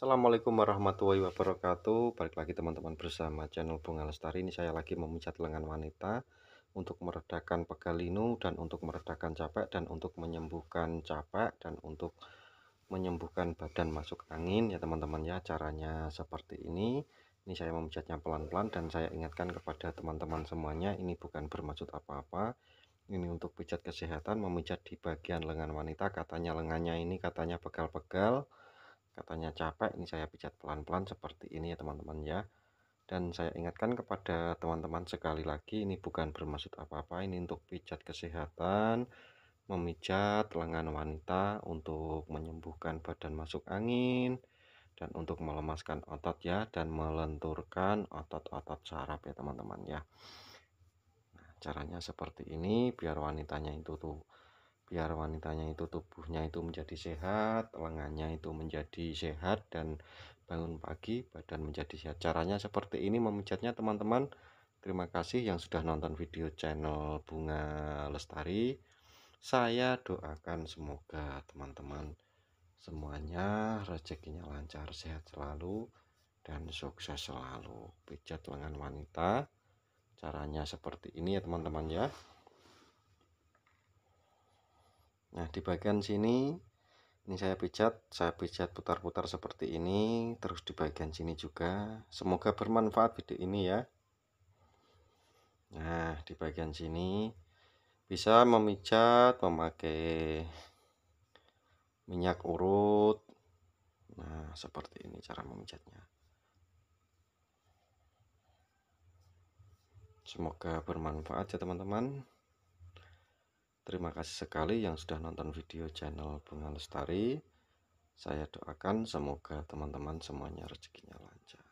Assalamualaikum warahmatullahi wabarakatuh Balik lagi teman-teman bersama channel Bunga Lestari Ini saya lagi memijat lengan wanita Untuk meredakan pegalinu Dan untuk meredakan capek Dan untuk menyembuhkan capek Dan untuk menyembuhkan badan masuk angin Ya teman-teman ya Caranya seperti ini Ini saya memijatnya pelan-pelan Dan saya ingatkan kepada teman-teman semuanya Ini bukan bermaksud apa-apa ini untuk pijat kesehatan memijat di bagian lengan wanita katanya lengannya ini katanya pegal-pegal katanya capek ini saya pijat pelan-pelan seperti ini ya teman-teman ya dan saya ingatkan kepada teman-teman sekali lagi ini bukan bermaksud apa-apa ini untuk pijat kesehatan memijat lengan wanita untuk menyembuhkan badan masuk angin dan untuk melemaskan otot ya dan melenturkan otot-otot saraf ya teman-teman ya nah, caranya seperti ini biar wanitanya itu tuh biar wanitanya itu tubuhnya itu menjadi sehat lengannya itu menjadi sehat dan bangun pagi badan menjadi sehat caranya seperti ini memijatnya teman-teman terima kasih yang sudah nonton video channel bunga lestari saya doakan semoga teman-teman semuanya rezekinya lancar sehat selalu dan sukses selalu pijat lengan wanita caranya seperti ini ya teman-teman ya Nah, di bagian sini ini saya pijat, saya pijat putar-putar seperti ini, terus di bagian sini juga. Semoga bermanfaat video ini ya. Nah, di bagian sini bisa memijat memakai minyak urut. Nah, seperti ini cara memijatnya. Semoga bermanfaat ya teman-teman. Terima kasih sekali yang sudah nonton video channel Bunga Lestari. Saya doakan semoga teman-teman semuanya rezekinya lancar.